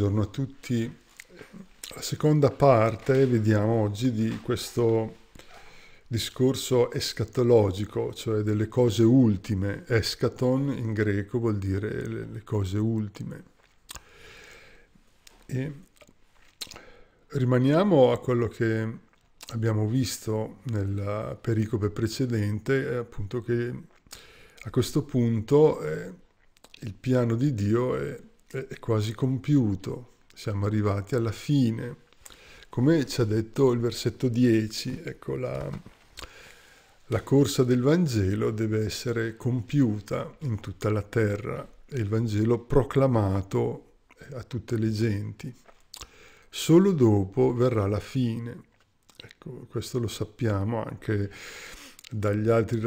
Buongiorno a tutti. La seconda parte, vediamo oggi, di questo discorso escatologico, cioè delle cose ultime. Escaton in greco vuol dire le cose ultime. E rimaniamo a quello che abbiamo visto nella pericope precedente, eh, appunto che a questo punto eh, il piano di Dio è è quasi compiuto, siamo arrivati alla fine. Come ci ha detto il versetto 10, ecco, la, la corsa del Vangelo deve essere compiuta in tutta la terra e il Vangelo proclamato eh, a tutte le genti. Solo dopo verrà la fine. Ecco, questo lo sappiamo anche dagli altri,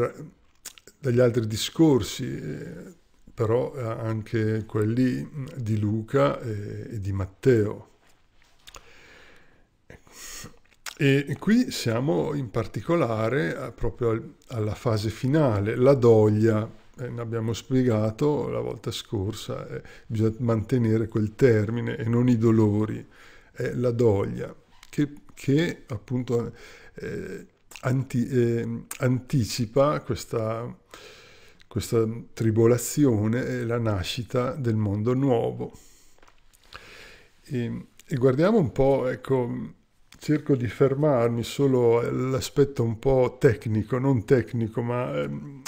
dagli altri discorsi eh, però eh, anche quelli mm, di Luca e, di Matteo. E qui siamo in particolare eh, proprio alla fase finale, la doglia, eh, ne abbiamo spiegato la volta scorsa, eh, bisogna mantenere quel termine e non i dolori, eh, la doglia, che, che appunto eh, anti, ehm, anticipa questa questa tribolazione e la nascita del mondo nuovo. E, e guardiamo un po', ecco, cerco di fermarmi solo all'aspetto un po' tecnico, non tecnico, ma ehm,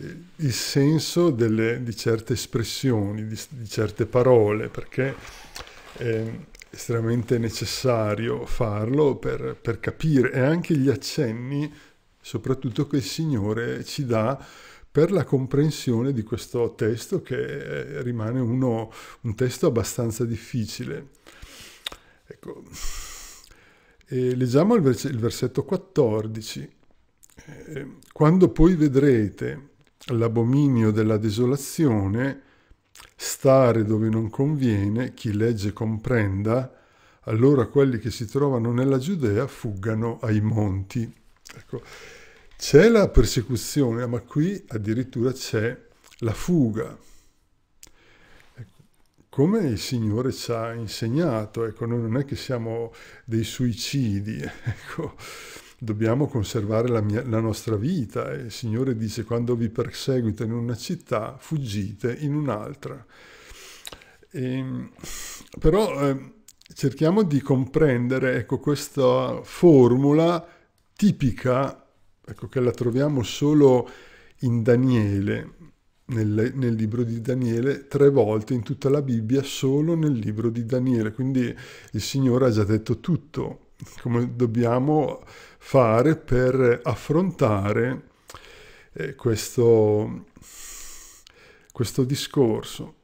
eh, il senso delle, di certe espressioni, di, di certe parole, perché è estremamente necessario farlo per, per capire e anche gli accenni, soprattutto che il Signore ci dà per la comprensione di questo testo che eh, rimane uno, un testo abbastanza difficile. Ecco. E leggiamo il, vers il versetto 14. Eh, Quando poi vedrete l'abominio della desolazione, stare dove non conviene, chi legge comprenda, allora quelli che si trovano nella Giudea fuggano ai monti. Ecco c'è la persecuzione, ma qui addirittura c'è la fuga. come il Signore ci ha insegnato, ecco, noi non è che siamo dei suicidi, ecco, dobbiamo conservare la, mia, la nostra vita. E il Signore dice quando vi perseguita in una città, fuggite in un'altra. E, ehm, però eh, cerchiamo di comprendere ecco, questa formula tipica ecco, che la troviamo solo in Daniele, nel, nel, libro di Daniele, tre volte in tutta la Bibbia, solo nel libro di Daniele. Quindi il Signore ha già detto tutto, come dobbiamo fare per affrontare eh, questo, questo discorso.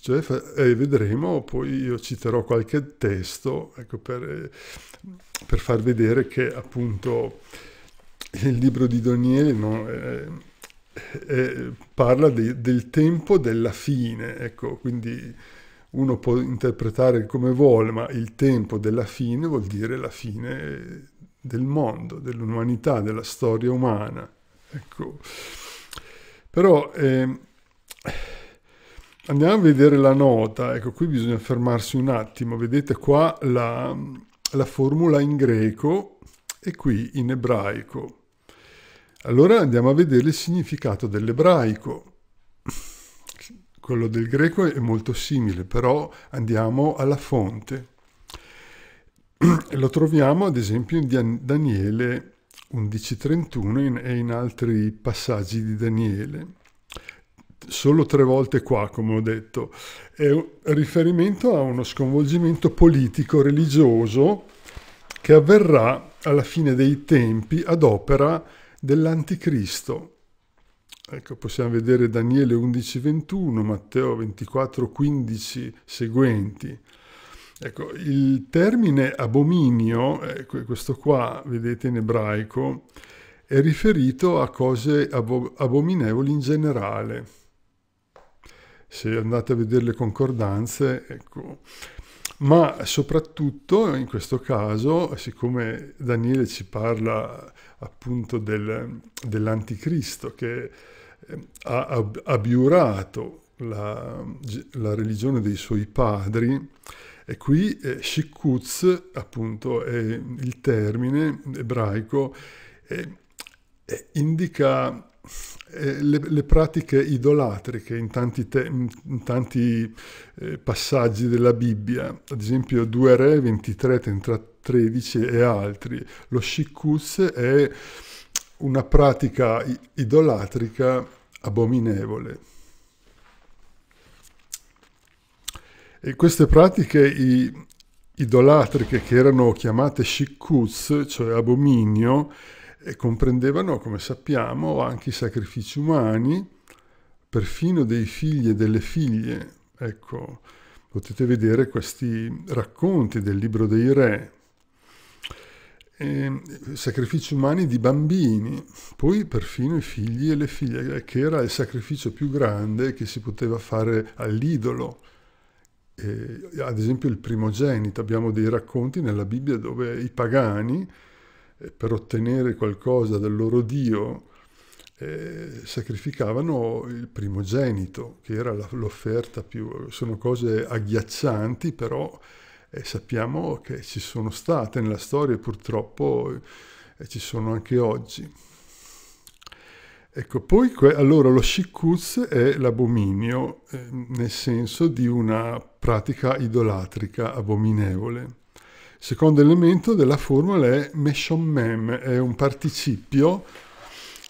Cioè, eh, vedremo, poi io citerò qualche testo ecco, per, eh, per, far vedere che appunto il libro di Doniele no, eh, eh, parla de, del tempo della fine, ecco, quindi uno può interpretare come vuole, ma il tempo della fine vuol dire la fine del mondo, dell'umanità, della storia umana. Ecco. Però eh, andiamo a vedere la nota, ecco qui bisogna fermarsi un attimo, vedete qua la, la formula in greco e qui in ebraico. Allora andiamo a vedere il significato dell'ebraico. Quello del greco è molto simile, però andiamo alla fonte. Lo troviamo ad esempio in Daniele 11.31 e in altri passaggi di Daniele. Solo tre volte qua, come ho detto, è un riferimento a uno sconvolgimento politico-religioso che avverrà alla fine dei tempi ad opera di dell'anticristo. Ecco, possiamo vedere Daniele 11:21, Matteo 24:15 seguenti. Ecco, il termine abominio, ecco, questo qua vedete in ebraico, è riferito a cose abo- abominevoli in generale. Se andate a vedere le concordanze, ecco. Ma soprattutto in questo caso, siccome Daniele ci parla appunto del, dell'anticristo che ehm, ha abiurato la, la, religione dei suoi padri e qui eh, shikutz appunto è il termine ebraico e, eh, e eh, indica eh, le, le, pratiche idolatriche in tanti, te, in tanti eh, passaggi della Bibbia, ad esempio 2 Re 23, 13 e altri. Lo shikus è una pratica idolatrica abominevole. E queste pratiche i, idolatriche che erano chiamate shikkuz, cioè abominio, e comprendevano, come sappiamo, anche i sacrifici umani, perfino dei figli e delle figlie. Ecco, potete vedere questi racconti del libro dei re, e sacrifici umani di bambini, poi perfino i figli e le figlie, che era il sacrificio più grande che si poteva fare all'idolo. ad esempio il primogenito, abbiamo dei racconti nella Bibbia dove i pagani eh, per ottenere qualcosa dal loro Dio, eh, sacrificavano il primogenito, che era l'offerta più... sono cose agghiaccianti, però eh, sappiamo che ci sono state nella storia e purtroppo eh, ci sono anche oggi. Ecco, poi allora lo shikuz è l'abominio, eh, nel senso di una pratica idolatrica abominevole secondo elemento della formula è meshomem, è un participio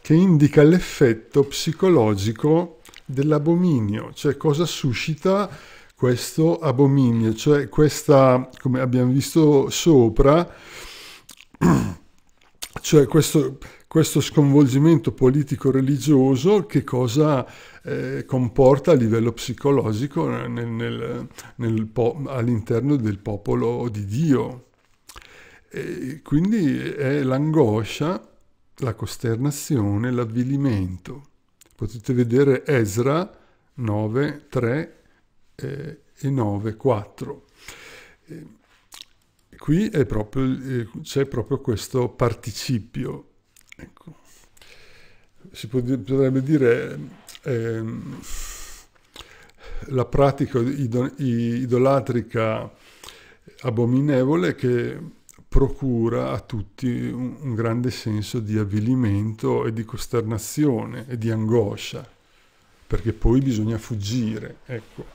che indica l'effetto psicologico dell'abominio, cioè cosa suscita questo abominio, cioè questa, come abbiamo visto sopra, cioè questo, questo sconvolgimento politico-religioso che cosa eh, comporta a livello psicologico nel, nel, nel all'interno del popolo di Dio. E quindi è l'angoscia, la costernazione, l'avvilimento. Potete vedere Ezra 9, 3 eh, e 9, 4. E, qui proprio, eh, c'è proprio questo participio. Ecco. Si potrebbe dire eh, la pratica idolatrica abominevole che procura a tutti un, un grande senso di avvilimento e di costernazione e di angoscia, perché poi bisogna fuggire. Ecco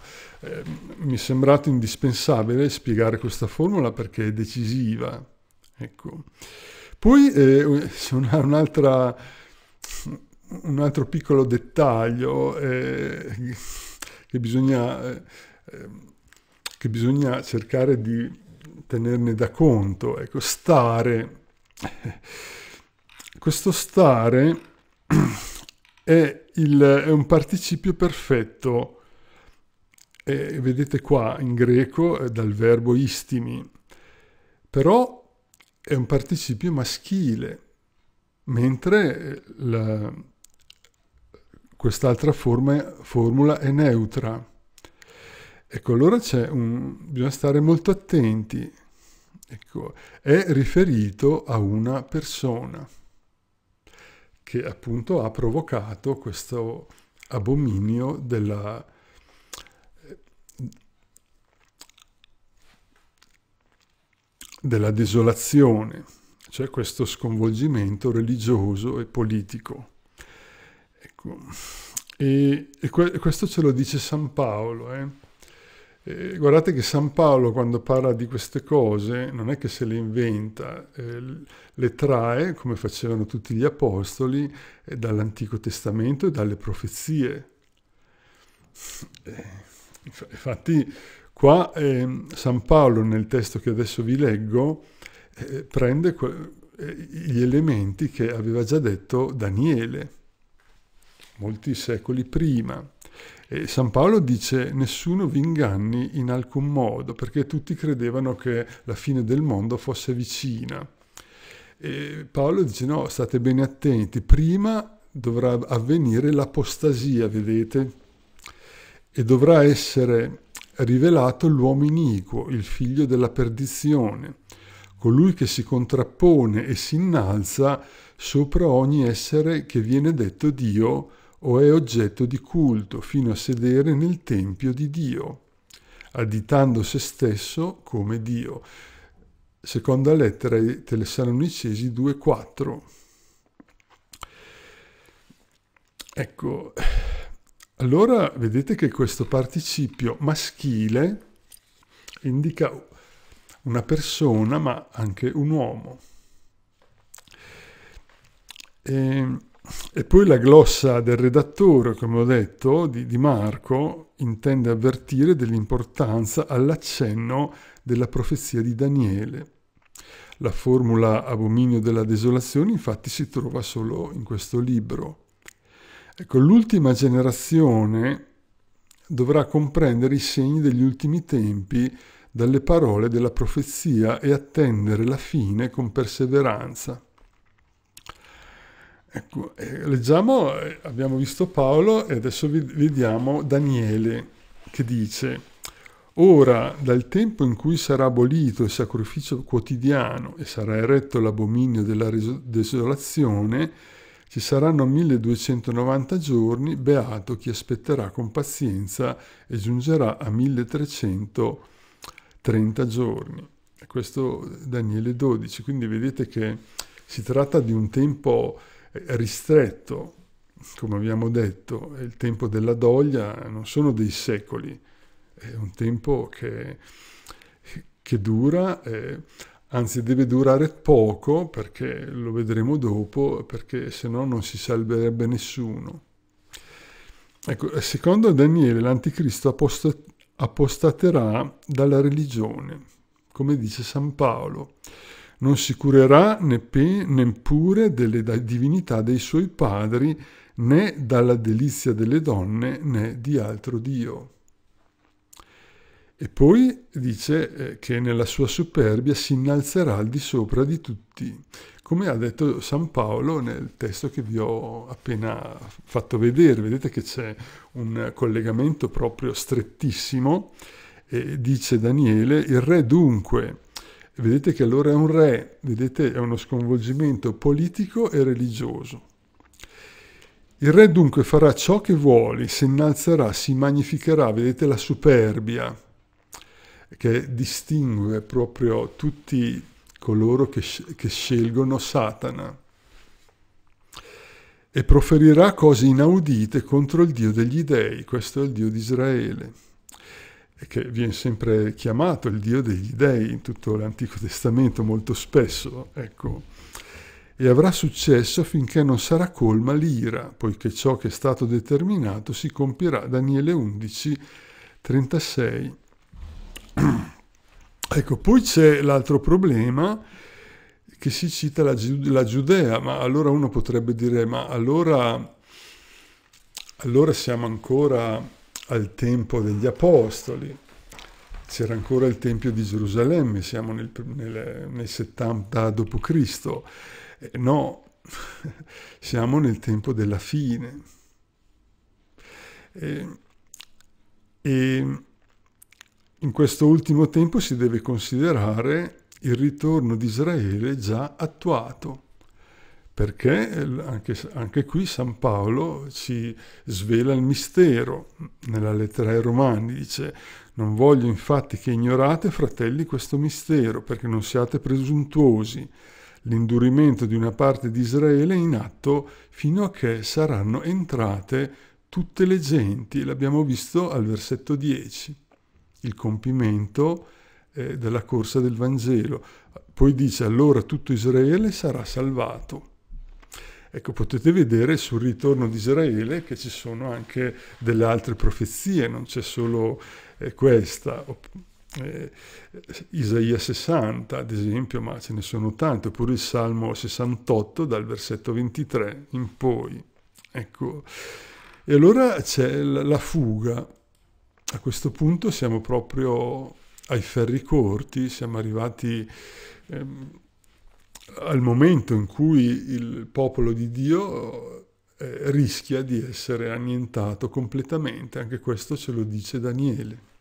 Ehm, mi è sembrato indispensabile spiegare questa formula perché è decisiva. Ecco. Poi eh, un, un altro piccolo dettaglio eh, che, bisogna, eh, ehm, che, bisogna, cercare di tenerne da conto. Ecco, stare. Questo stare è, il, è un participio perfetto eh, vedete qua in greco eh, dal verbo istimi, però è un participio maschile, mentre eh, quest'altra formula è neutra. Ecco, allora c'è un, bisogna stare molto attenti. Ecco, è riferito a una persona che appunto ha provocato questo abominio della, della desolazione, cioè questo sconvolgimento religioso e politico. Ecco. E, e, que e, questo ce lo dice San Paolo. Eh? Eh, guardate che San Paolo quando parla di queste cose non è che se le inventa, eh, le trae, come facevano tutti gli apostoli, eh, dall'Antico Testamento e dalle profezie. Eh, infatti Qua eh, San Paolo, nel testo che adesso vi leggo, eh, prende eh, gli elementi che aveva già detto Daniele, molti secoli prima. E San Paolo dice nessuno vi inganni in alcun modo, perché tutti credevano che la fine del mondo fosse vicina. E Paolo dice no, state bene attenti, prima dovrà avvenire l'apostasia, vedete? E dovrà essere rivelato l'uomo iniquo, il figlio della perdizione, colui che si contrappone e si innalza sopra ogni essere che viene detto Dio o è oggetto di culto, fino a sedere nel tempio di Dio, additando se stesso come Dio. Seconda lettera ai Tessalonicesi 2,4. Ecco, allora vedete che questo participio maschile indica una persona, ma anche un uomo. E, e poi la glossa del redattore, come ho detto, di, di Marco, intende avvertire dell'importanza all'accenno della profezia di Daniele. La formula abominio della desolazione infatti si trova solo in questo libro. Ecco, l'ultima generazione dovrà comprendere i segni degli ultimi tempi dalle parole della profezia e attendere la fine con perseveranza. Ecco, eh, leggiamo, eh, abbiamo visto Paolo e adesso vediamo Daniele che dice, ora dal tempo in cui sarà abolito il sacrificio quotidiano e sarà eretto l'abominio della desolazione, ci saranno 1290 giorni, beato chi aspetterà con pazienza e giungerà a 1330 giorni. Questo Daniele 12, quindi vedete che si tratta di un tempo eh, ristretto, come abbiamo detto, il tempo della doglia non sono dei secoli, è un tempo che, che dura. Eh, anzi deve durare poco perché lo vedremo dopo, perché se no non si salverebbe nessuno. Ecco, secondo Daniele l'anticristo apostaterà dalla religione, come dice San Paolo. Non si curerà neppure delle divinità dei suoi padri, né dalla delizia delle donne, né di altro Dio. E poi dice eh, che nella sua superbia si innalzerà al di sopra di tutti, come ha detto San Paolo nel testo che vi ho appena fatto vedere. Vedete che c'è un collegamento proprio strettissimo. E dice Daniele, il re dunque, vedete che allora è un re, vedete è uno sconvolgimento politico e religioso. Il re dunque farà ciò che vuole, si innalzerà, si magnificherà, vedete la superbia, che distingue proprio tutti coloro che, che scelgono Satana e proferirà cose inaudite contro il Dio degli dei, questo è il Dio di Israele, che viene sempre chiamato il Dio degli dei in tutto l'Antico Testamento molto spesso, ecco. E avrà successo finché non sarà colma l'ira, poiché ciò che è stato determinato si compirà. Daniele 11, 36. ecco, poi c'è l'altro problema che si cita la, la, Giudea, ma allora uno potrebbe dire, ma allora, allora siamo ancora al tempo degli Apostoli, c'era ancora il Tempio di Gerusalemme, siamo nel, nel, nel 70 d.C. Eh, no, siamo nel tempo della fine. E, e in questo ultimo tempo si deve considerare il ritorno di Israele già attuato, perché eh, anche, anche, qui San Paolo ci svela il mistero nella lettera ai Romani, dice non voglio infatti che ignorate, fratelli, questo mistero, perché non siate presuntuosi. L'indurimento di una parte di Israele è in atto fino a che saranno entrate tutte le genti, l'abbiamo visto al versetto 10 il compimento eh, della corsa del Vangelo. Poi dice allora tutto Israele sarà salvato. Ecco, potete vedere sul ritorno di Israele che ci sono anche delle altre profezie, non c'è solo eh, questa. Eh, Isaia 60 ad esempio, ma ce ne sono tante, oppure il Salmo 68 dal versetto 23 in poi. Ecco, e allora c'è la, la fuga, a questo punto siamo proprio ai ferri corti, siamo arrivati ehm, al momento in cui il popolo di Dio eh, rischia di essere annientato completamente, anche questo ce lo dice Daniele.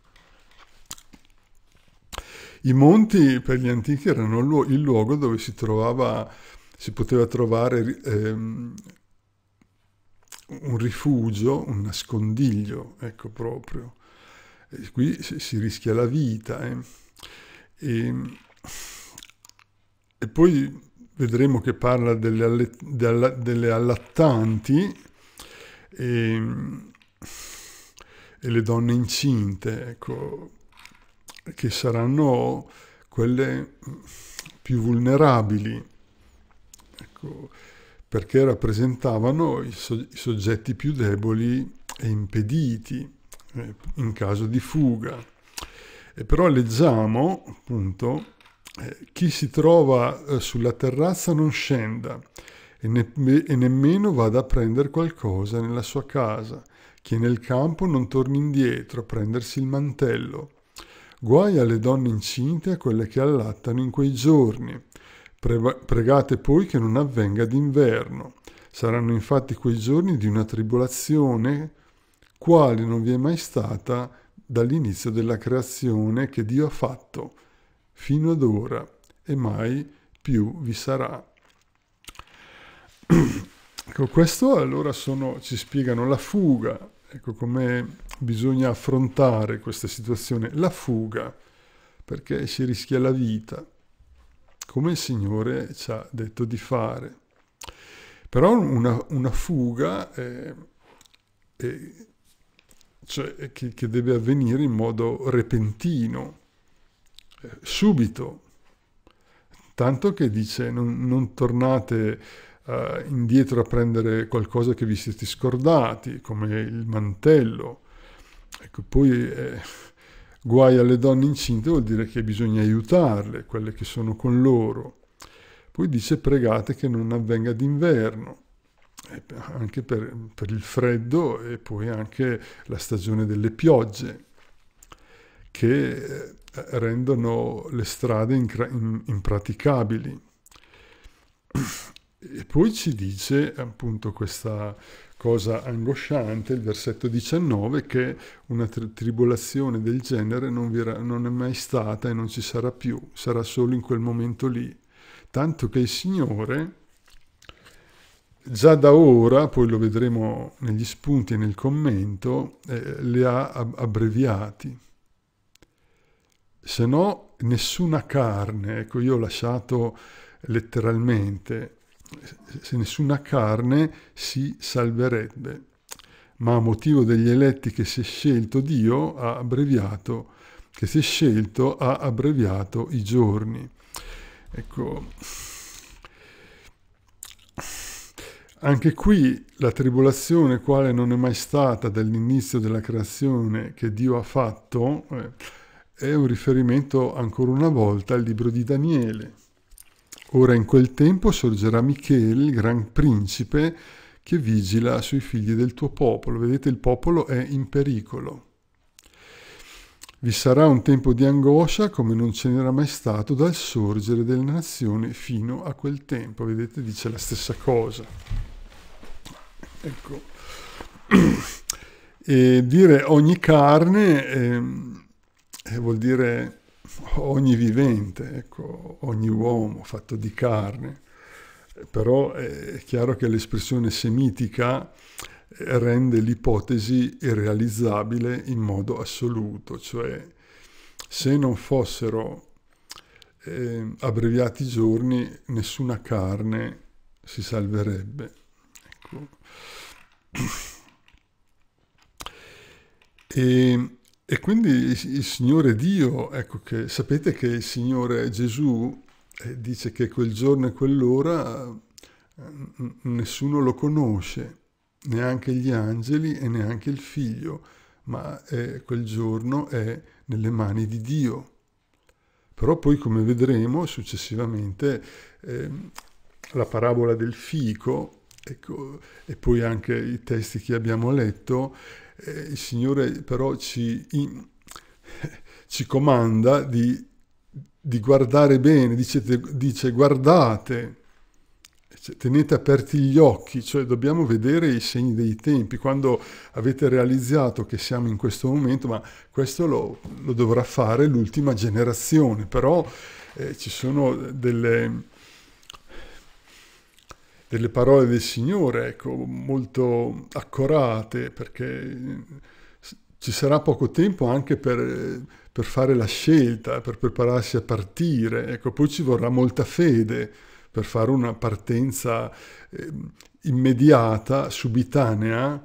I monti per gli antichi erano il luogo dove si, trovava, si poteva trovare ehm, un rifugio, un nascondiglio, ecco proprio. Eh, qui si rischia la vita. Eh. E, ehm, e, poi vedremo che parla delle, delle, allattanti e, ehm, e, le donne incinte, ecco, che saranno quelle più vulnerabili, ecco, perché rappresentavano i soggetti più deboli e impediti in caso di fuga. E eh, però leggiamo, appunto, eh, chi si trova eh, sulla terrazza non scenda e, ne- e nemmeno vada a prendere qualcosa nella sua casa. Chi è nel campo non torni indietro a prendersi il mantello. Guai alle donne incinte e a quelle che allattano in quei giorni. Pre- pregate poi che non avvenga d'inverno. Saranno infatti quei giorni di una tribolazione quale non vi è mai stata dall'inizio della creazione che Dio ha fatto, fino ad ora e mai più vi sarà. Ecco, questo allora sono, ci spiegano la fuga, ecco come bisogna affrontare questa situazione, la fuga, perché si rischia la vita, come il Signore ci ha detto di fare. Però una, una fuga è, eh, cioè che, che deve avvenire in modo repentino, eh, subito, tanto che dice non, non tornate uh, indietro a prendere qualcosa che vi siete scordati, come il mantello. Ecco, poi eh, guai alle donne incinte vuol dire che bisogna aiutarle, quelle che sono con loro. Poi dice pregate che non avvenga d'inverno. Eh, anche per, per il freddo e poi anche la stagione delle piogge che eh, rendono le strade impraticabili. E poi ci dice appunto questa cosa angosciante, il versetto 19, che una tri tribolazione del genere non, non è mai stata e non ci sarà più, sarà solo in quel momento lì. Tanto che il Signore già da ora, poi lo vedremo negli spunti e nel commento, eh, le ha abbreviati. Se no, nessuna carne, ecco io ho lasciato letteralmente, se nessuna carne si salverebbe, ma a motivo degli eletti che si è scelto Dio ha abbreviato, che si è scelto ha abbreviato i giorni. Ecco, Anche qui la tribolazione, quale non è mai stata dall'inizio della creazione che Dio ha fatto, eh, è un riferimento ancora una volta al libro di Daniele. Ora in quel tempo sorgerà Michele, il gran principe, che vigila sui figli del tuo popolo. Vedete, il popolo è in pericolo. Vi sarà un tempo di angoscia come non ce n'era mai stato dal sorgere della nazione fino a quel tempo. Vedete, dice la stessa cosa. Ecco. E dire ogni carne ehm, eh, vuol dire ogni vivente, ecco, ogni uomo fatto di carne. Però è chiaro che l'espressione semitica eh, rende l'ipotesi irrealizzabile in modo assoluto, cioè se non fossero eh, abbreviati i giorni nessuna carne si salverebbe. E, e quindi il Signore Dio, ecco che sapete che il Signore Gesù eh, dice che quel giorno e quell'ora eh, nessuno lo conosce, neanche gli angeli e neanche il figlio, ma eh, quel giorno è nelle mani di Dio. Però poi, come vedremo successivamente, eh, la parabola del fico Ecco, e poi anche i testi che abbiamo letto, eh, il Signore però ci, in, ci comanda di, di, guardare bene, dice, dice guardate, cioè, tenete aperti gli occhi, cioè dobbiamo vedere i segni dei tempi. Quando avete realizzato che siamo in questo momento, ma questo lo, lo dovrà fare l'ultima generazione, però eh, ci sono delle delle parole del Signore, ecco, molto accorate, perché ci sarà poco tempo anche per, per fare la scelta, per prepararsi a partire, ecco, poi ci vorrà molta fede per fare una partenza eh, immediata, subitanea,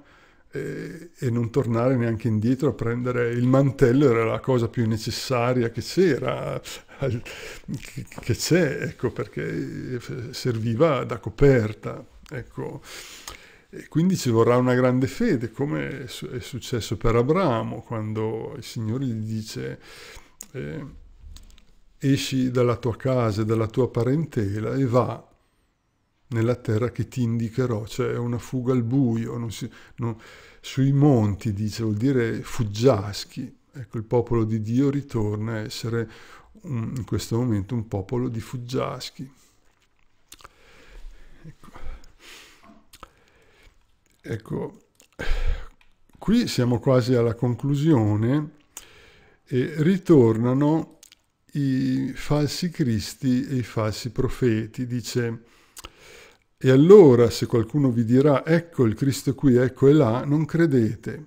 e, e, non tornare neanche indietro a prendere il mantello era la cosa più necessaria che c'era, che, c'è, ecco, perché eh, serviva da coperta, ecco. E quindi ci vorrà una grande fede, come è successo per Abramo, quando il Signore gli dice eh, esci dalla tua casa e dalla tua parentela e va nella terra che ti indicherò, cioè è una fuga al buio, si, no, sui monti dice, vuol dire fuggiaschi. Ecco, il popolo di Dio ritorna a essere un, in questo momento un popolo di fuggiaschi. Ecco. ecco, qui siamo quasi alla conclusione e ritornano i falsi cristi e i falsi profeti, dice e allora, se qualcuno vi dirà, ecco il Cristo qui, ecco è là, non credete.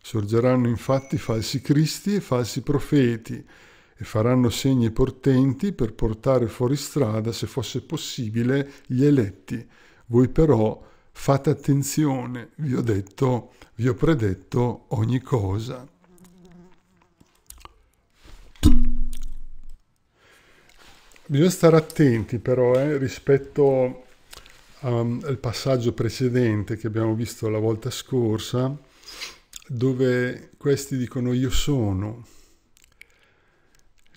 Sorgeranno infatti falsi Cristi e falsi profeti, e faranno segni portenti per portare fuori strada, se fosse possibile, gli eletti. Voi però fate attenzione, vi ho detto, vi ho predetto ogni cosa. Bisogna stare attenti però eh, rispetto um, ehm, al passaggio precedente che abbiamo visto la volta scorsa, dove questi dicono io sono.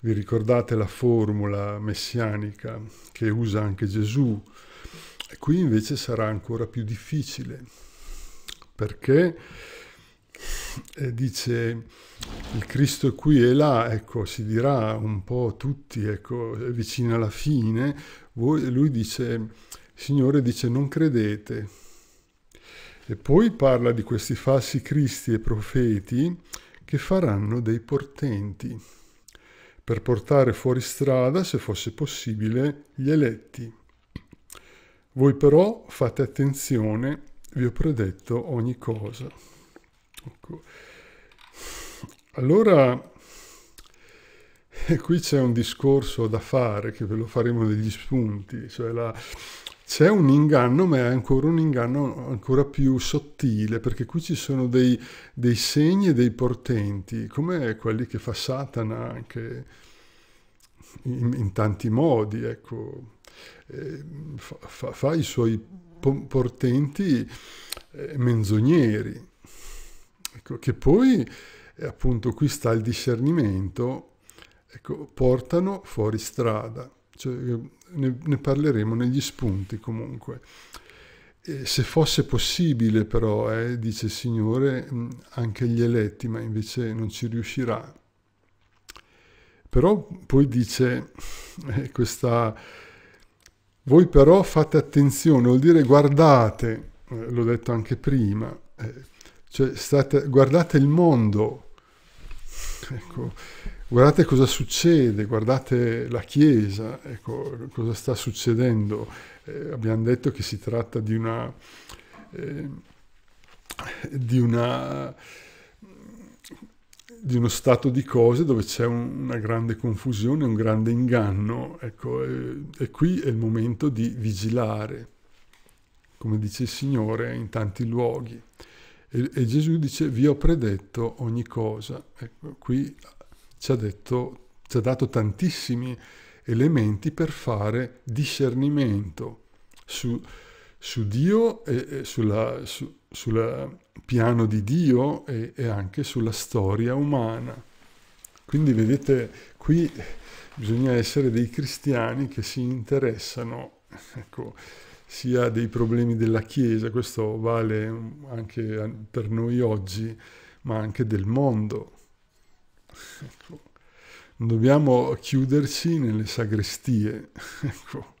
Vi ricordate la formula messianica che usa anche Gesù? E qui invece sarà ancora più difficile, perché eh, dice il Cristo è qui e là, ecco, si dirà un po' tutti, ecco, vicino alla fine, voi, lui dice Signore dice non credete. E poi parla di questi falsi cristi e profeti che faranno dei portenti per portare fuori strada, se fosse possibile, gli eletti. Voi però fate attenzione, vi ho predetto ogni cosa. Ecco. Allora, qui c'è un discorso da fare, che ve lo faremo degli spunti, cioè la, c'è un inganno, ma è ancora un inganno ancora più sottile, perché qui ci sono dei, dei segni e dei portenti, come quelli che fa Satana anche in, in tanti modi, ecco. Fa, fa, fa, i suoi portenti eh, menzogneri, ecco, che poi, eh, appunto, qui sta il discernimento, ecco, portano fuori strada. Cioè, eh, ne, ne, parleremo negli spunti comunque. E eh, se fosse possibile però, eh, dice il Signore, mm, anche gli eletti, ma invece non ci riuscirà. Però poi dice eh, questa, voi però fate attenzione, vuol dire guardate, eh, l'ho detto anche prima, eh, cioè state, guardate il mondo, ecco, Guardate cosa succede, guardate la Chiesa, ecco, cosa sta succedendo. Eh, abbiamo detto che si tratta di una, eh, di una di uno stato di cose dove c'è un, una grande confusione, un grande inganno. Ecco, e, eh, e, qui è il momento di vigilare, come dice il Signore in tanti luoghi. E, e Gesù dice, vi ho predetto ogni cosa. Ecco, qui ci ha, detto, ci ha dato tantissimi elementi per fare discernimento su, su Dio e, e sulla, su, sulla piano di Dio e, e, anche sulla storia umana. Quindi vedete, qui bisogna essere dei cristiani che si interessano ecco, sia dei problemi della Chiesa, questo vale anche per noi oggi, ma anche del mondo. Ecco. Non dobbiamo chiuderci nelle sagrestie. Ecco.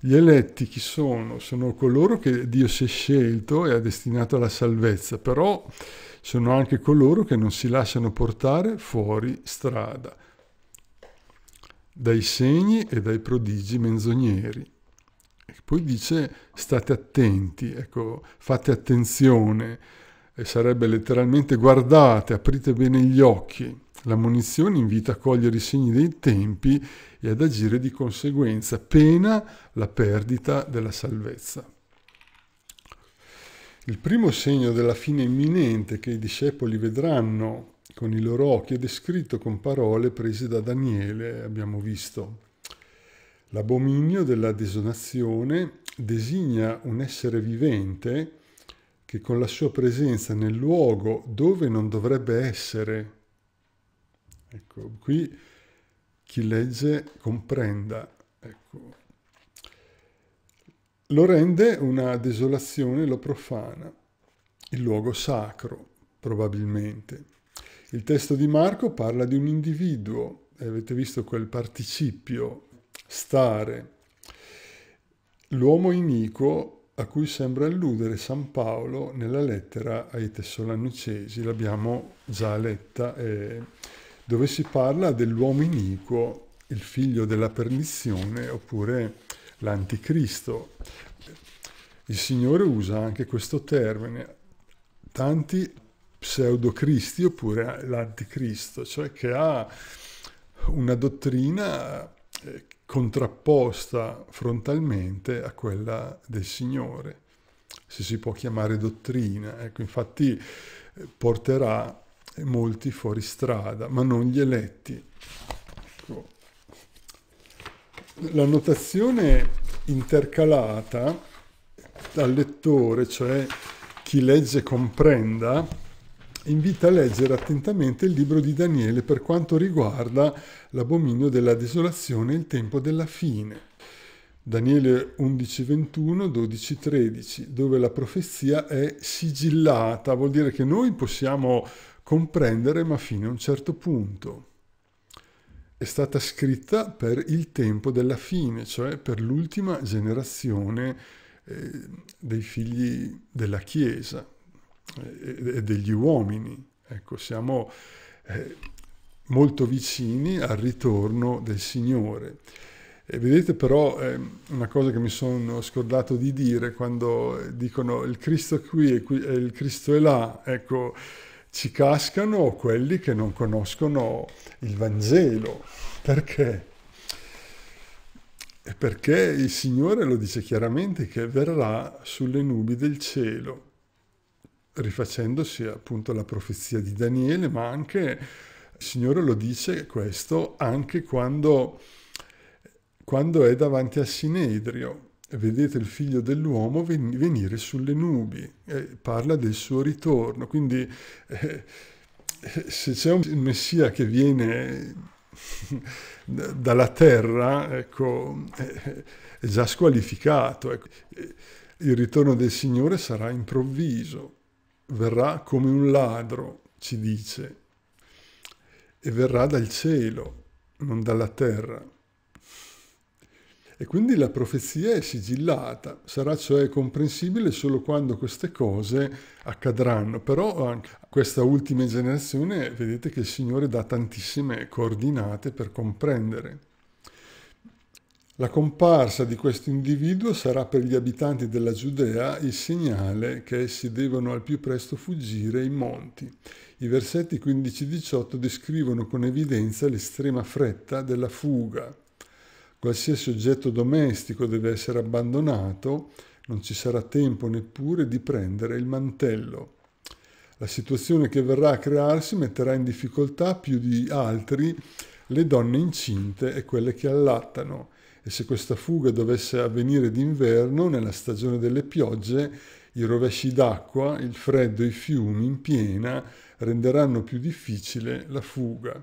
Gli eletti chi sono? Sono coloro che Dio si è scelto e ha destinato alla salvezza, però sono anche coloro che non si lasciano portare fuori strada dai segni e dai prodigi menzogneri. E poi dice state attenti, ecco, fate attenzione, e sarebbe letteralmente guardate, aprite bene gli occhi. La munizione invita a cogliere i segni dei tempi e ad agire di conseguenza, pena la perdita della salvezza. Il primo segno della fine imminente che i discepoli vedranno con i loro occhi è descritto con parole prese da Daniele, abbiamo visto. L'abominio della desonazione designa un essere vivente che con la sua presenza nel luogo dove non dovrebbe essere. Ecco, qui chi legge comprenda. Ecco. Lo rende una desolazione, lo profana, il luogo sacro, probabilmente. Il testo di Marco parla di un individuo, avete visto quel participio, stare. L'uomo iniquo a cui sembra alludere San Paolo nella lettera ai Tessolanicesi, l'abbiamo già letta, eh, dove si parla dell'uomo iniquo, il figlio della perdizione, oppure l'anticristo. Il Signore usa anche questo termine, tanti pseudocristi oppure l'anticristo, cioè che ha una dottrina eh, contrapposta frontalmente a quella del Signore, se si può chiamare dottrina. Ecco, infatti eh, porterà molti fuori strada, ma non gli eletti. Ecco. La notazione intercalata dal lettore, cioè chi legge comprenda, invita a leggere attentamente il libro di Daniele per quanto riguarda l'abominio della desolazione e il tempo della fine. Daniele 11:21, 12:13, dove la profezia è sigillata, vuol dire che noi possiamo comprendere ma fino a un certo punto. È stata scritta per il tempo della fine, cioè per l'ultima generazione eh, dei figli della Chiesa, e eh, eh, degli uomini. Ecco, siamo eh, molto vicini al ritorno del Signore. E vedete però eh, una cosa che mi sono scordato di dire quando dicono il Cristo qui e, qui, e il Cristo è là, ecco, ci cascano quelli che non conoscono il Vangelo. Perché? Perché il Signore lo dice chiaramente che verrà sulle nubi del cielo rifacendosi appunto alla profezia di Daniele, ma anche il Signore lo dice questo anche quando, quando è davanti a Sinedrio. Vedete il figlio dell'uomo ven- venire sulle nubi, eh, parla del suo ritorno. Quindi eh, se c'è un Messia che viene dalla terra, ecco, è già squalificato. Ecco. Il ritorno del Signore sarà improvviso verrà come un ladro, ci dice, e verrà dal cielo, non dalla terra. E quindi la profezia è sigillata, sarà cioè comprensibile solo quando queste cose accadranno. Però anche questa ultima generazione, vedete che il Signore dà tantissime coordinate per comprendere. La comparsa di questo individuo sarà per gli abitanti della Giudea il segnale che essi devono al più presto fuggire i monti. I versetti 15-18 descrivono con evidenza l'estrema fretta della fuga. Qualsiasi oggetto domestico deve essere abbandonato, non ci sarà tempo neppure di prendere il mantello. La situazione che verrà a crearsi metterà in difficoltà più di altri le donne incinte e quelle che allattano e se questa fuga dovesse avvenire d'inverno, nella stagione delle piogge, i rovesci d'acqua, il freddo, i fiumi in piena renderanno più difficile la fuga.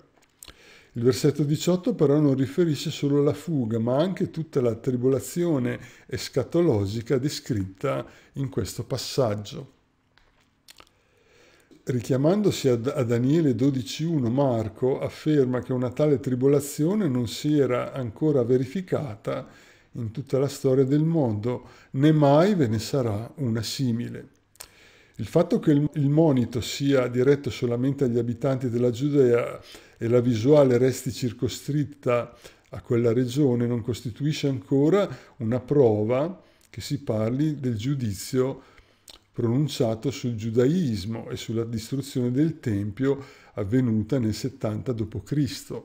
Il versetto 18 però non riferisce solo alla fuga, ma anche tutta la tribolazione escatologica descritta in questo passaggio. Richiamandosi a, Daniele 12.1, Marco afferma che una tale tribolazione non si era ancora verificata in tutta la storia del mondo, né mai ve ne sarà una simile. Il fatto che il monito sia diretto solamente agli abitanti della Giudea e la visuale resti circoscritta a quella regione non costituisce ancora una prova che si parli del giudizio pronunciato sul giudaismo e sulla distruzione del Tempio avvenuta nel 70 d.C.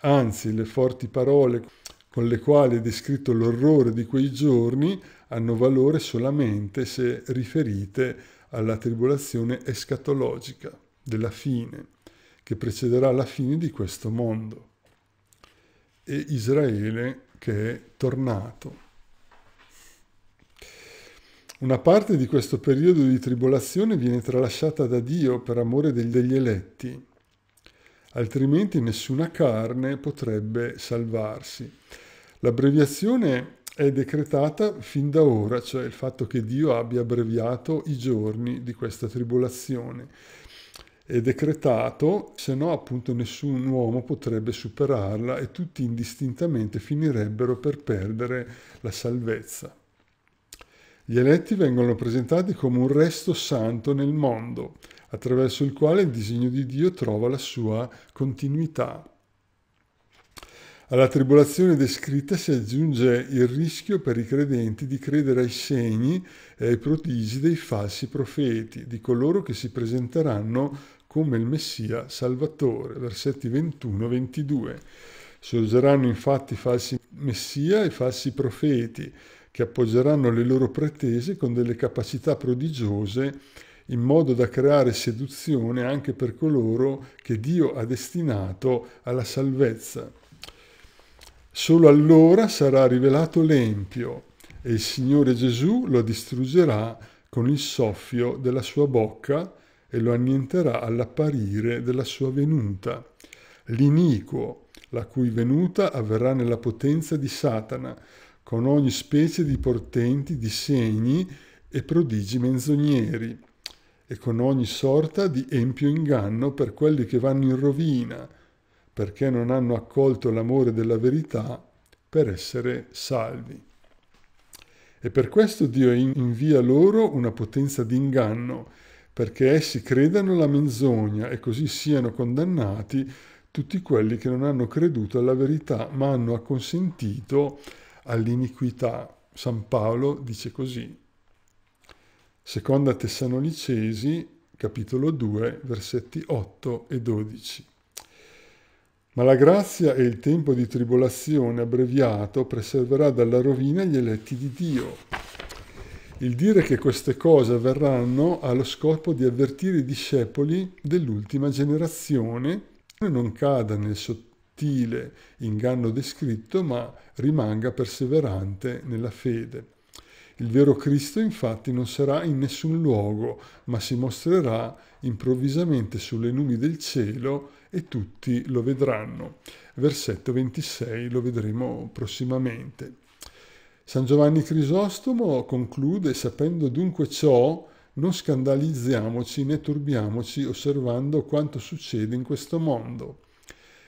Anzi, le forti parole con le quali è descritto l'orrore di quei giorni hanno valore solamente se riferite alla tribolazione escatologica della fine, che precederà la fine di questo mondo. E Israele che è tornato. Una parte di questo periodo di tribolazione viene tralasciata da Dio per amore degli eletti, altrimenti nessuna carne potrebbe salvarsi. L'abbreviazione è decretata fin da ora, cioè il fatto che Dio abbia abbreviato i giorni di questa tribolazione. È decretato, se no appunto nessun uomo potrebbe superarla e tutti indistintamente finirebbero per perdere la salvezza. Gli eletti vengono presentati come un resto santo nel mondo, attraverso il quale il disegno di Dio trova la sua continuità. Alla tribolazione descritta si aggiunge il rischio per i credenti di credere ai segni e ai prodigi dei falsi profeti, di coloro che si presenteranno come il Messia Salvatore, versetti 21-22. Sorgeranno infatti falsi messia e falsi profeti, che appoggeranno le loro pretese con delle capacità prodigiose in modo da creare seduzione anche per coloro che Dio ha destinato alla salvezza. Solo allora sarà rivelato l'empio e il Signore Gesù lo distruggerà con il soffio della sua bocca e lo annienterà all'apparire della sua venuta. L'iniquo, la cui venuta avverrà nella potenza di Satana, con ogni specie di portenti, di segni e prodigi menzogneri, e con ogni sorta di empio inganno per quelli che vanno in rovina, perché non hanno accolto l'amore della verità per essere salvi. E per questo Dio invia loro una potenza di inganno, perché essi credano alla menzogna e così siano condannati tutti quelli che non hanno creduto alla verità, ma hanno acconsentito a all'iniquità. San Paolo dice così, seconda Tessalonicesi, capitolo 2, versetti 8 e 12. Ma la grazia e il tempo di tribolazione abbreviato preserverà dalla rovina gli eletti di Dio. Il dire che queste cose avverranno ha lo scopo di avvertire i discepoli dell'ultima generazione non cada nel, so- sottile inganno descritto, ma rimanga perseverante nella fede. Il vero Cristo infatti non sarà in nessun luogo, ma si mostrerà improvvisamente sulle nubi del cielo e tutti lo vedranno. Versetto 26 lo vedremo prossimamente. San Giovanni Crisostomo conclude sapendo dunque ciò, non scandalizziamoci né turbiamoci osservando quanto succede in questo mondo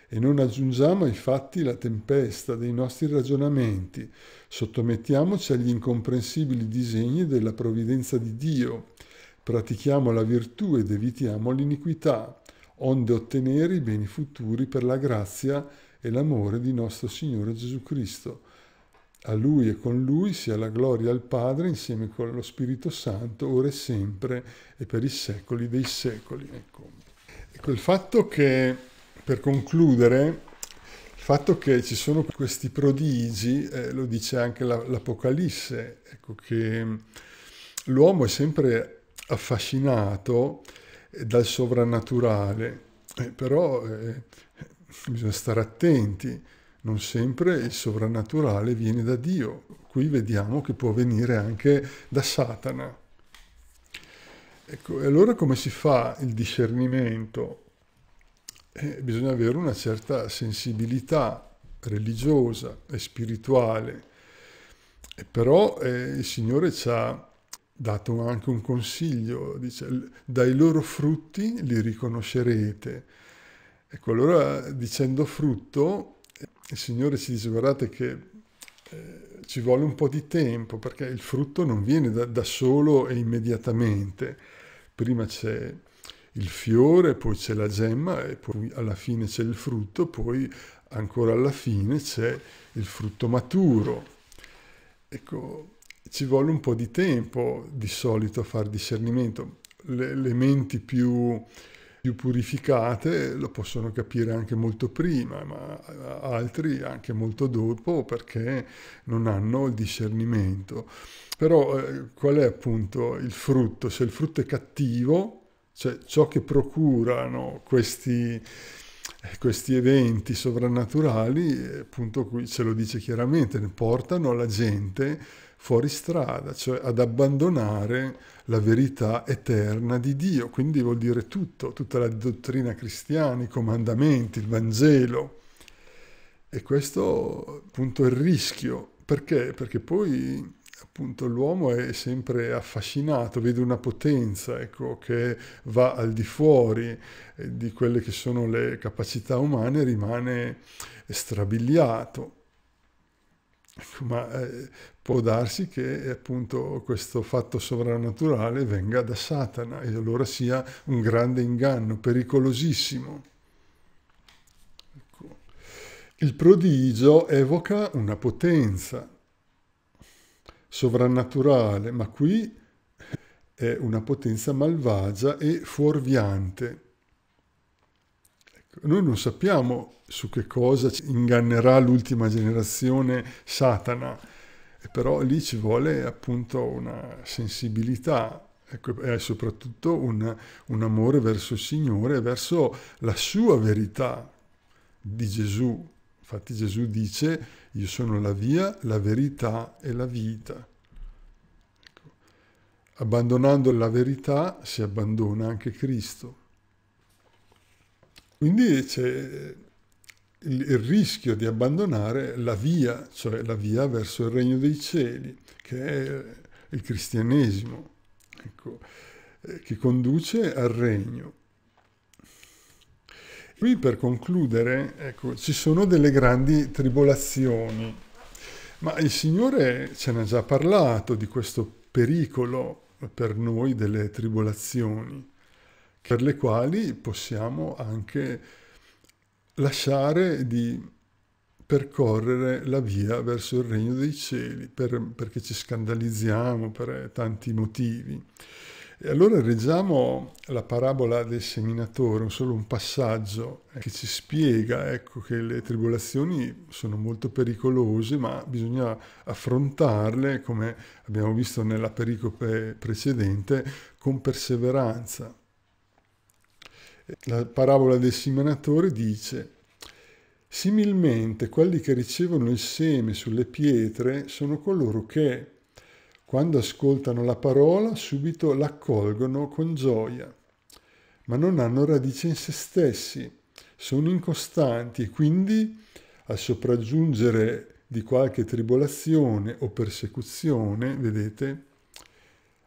e non aggiungiamo ai fatti la tempesta dei nostri ragionamenti, sottomettiamoci agli incomprensibili disegni della provvidenza di Dio, pratichiamo la virtù ed evitiamo l'iniquità, onde ottenere i beni futuri per la grazia e l'amore di nostro Signore Gesù Cristo. A Lui e con Lui sia la gloria al Padre insieme con lo Spirito Santo, ora e sempre e per i secoli dei secoli. Ecco, ecco il fatto che per concludere, il fatto che ci sono questi prodigi, eh, lo dice anche la, l'Apocalisse, ecco che mm, l'uomo è sempre affascinato eh, dal sovrannaturale, eh, però eh, bisogna stare attenti, non sempre il sovrannaturale viene da Dio, qui vediamo che può venire anche da Satana. Ecco, e allora come si fa il discernimento? eh, bisogna avere una certa sensibilità religiosa e spirituale. E però eh, il Signore ci ha dato anche un consiglio, dice, dai loro frutti li riconoscerete. Ecco, allora dicendo frutto, il Signore ci dice, guardate che eh, ci vuole un po' di tempo, perché il frutto non viene da, da solo e immediatamente. Prima c'è il fiore, poi c'è la gemma e poi alla fine c'è il frutto, poi ancora alla fine c'è il frutto maturo. Ecco, ci vuole un po' di tempo di solito a fare discernimento. Le, le menti più, più purificate lo possono capire anche molto prima, ma altri anche molto dopo perché non hanno il discernimento. Però eh, qual è appunto il frutto? Se il frutto è cattivo, cioè ciò che procurano questi, questi eventi sovrannaturali, eh, appunto qui ce lo dice chiaramente, portano la gente fuori strada, cioè ad abbandonare la verità eterna di Dio. Quindi vuol dire tutto, tutta la dottrina cristiana, i comandamenti, il Vangelo. E questo appunto è il rischio. Perché? Perché poi appunto l'uomo è sempre affascinato, vede una potenza ecco, che va al di fuori eh, di quelle che sono le capacità umane, rimane strabiliato. Ecco, ma eh, può darsi che appunto questo fatto sovrannaturale venga da Satana e allora sia un grande inganno, pericolosissimo. Ecco. Il prodigio evoca una potenza, sovrannaturale, ma qui è una potenza malvagia e fuorviante. Ecco, noi non sappiamo su che cosa ingannerà l'ultima generazione Satana, però lì ci vuole appunto una sensibilità ecco, e soprattutto un, un amore verso il Signore, verso la sua verità di Gesù. Infatti Gesù dice io sono la via, la verità e la vita. Abbandonando la verità si abbandona anche Cristo. Quindi c'è il, rischio di abbandonare la via, cioè la via verso il regno dei cieli, che è il cristianesimo, ecco, eh, che conduce al regno. Qui per concludere, ecco, ci sono delle grandi tribolazioni, ma il Signore ce n'ha già parlato di questo pericolo per noi delle tribolazioni, per le quali possiamo anche lasciare di percorrere la via verso il regno dei cieli, per, perché ci scandalizziamo per tanti motivi. E allora leggiamo la parabola del seminatore, solo un passaggio eh, che ci spiega ecco, che le tribolazioni sono molto pericolose, ma bisogna affrontarle, come abbiamo visto nella pericope precedente, con perseveranza. La parabola del seminatore dice Similmente quelli che ricevono il seme sulle pietre sono coloro che, quando ascoltano la parola, subito l'accolgono con gioia, ma non hanno radice in se stessi, sono incostanti e quindi al sopraggiungere di qualche tribolazione o persecuzione, vedete,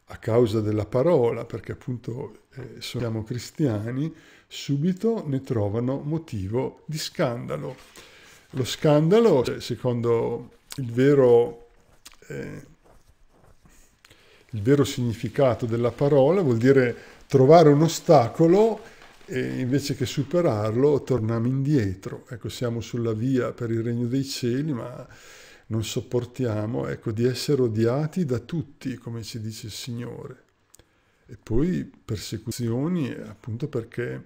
a causa della parola, perché appunto eh, siamo cristiani, subito ne trovano motivo di scandalo. Lo scandalo, secondo il vero eh, il vero significato della parola, vuol dire trovare un ostacolo e invece che superarlo torniamo indietro. Ecco, siamo sulla via per il regno dei cieli, ma non sopportiamo ecco, di essere odiati da tutti, come ci dice il Signore. E poi persecuzioni, appunto perché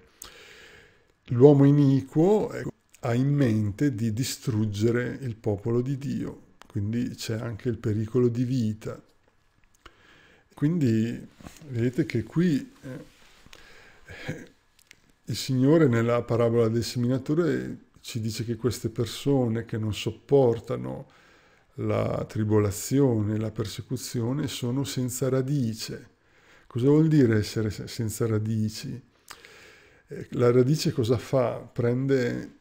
l'uomo iniquo ecco, ha in mente di distruggere il popolo di Dio, quindi c'è anche il pericolo di vita. Quindi vedete che qui eh, il Signore nella parabola del seminatore ci dice che queste persone che non sopportano la tribolazione, la persecuzione, sono senza radice. Cosa vuol dire essere senza radici? Eh, la radice cosa fa? Prende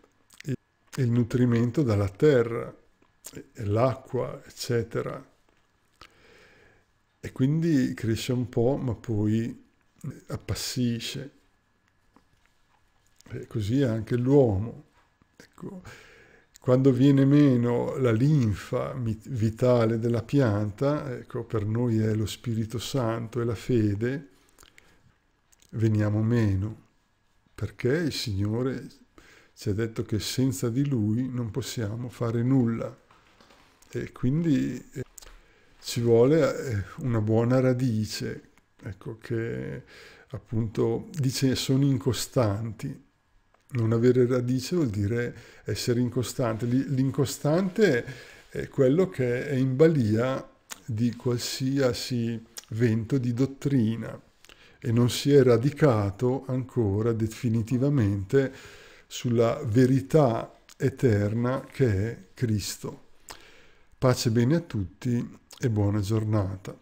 il nutrimento dalla terra, l'acqua, eccetera e quindi cresce un po', ma poi appassisce. E così è anche l'uomo. Ecco, quando viene meno la linfa vitale della pianta, ecco, per noi è lo Spirito Santo e la fede, veniamo meno, perché il Signore ci ha detto che senza di Lui non possiamo fare nulla. E quindi eh, ci vuole eh, una buona radice, ecco, che appunto dice sono incostanti. Non avere radice vuol dire essere incostante. L'incostante è quello che è in balia di qualsiasi vento di dottrina e non si è radicato ancora definitivamente sulla verità eterna che è Cristo. Pace bene a tutti e buona giornata.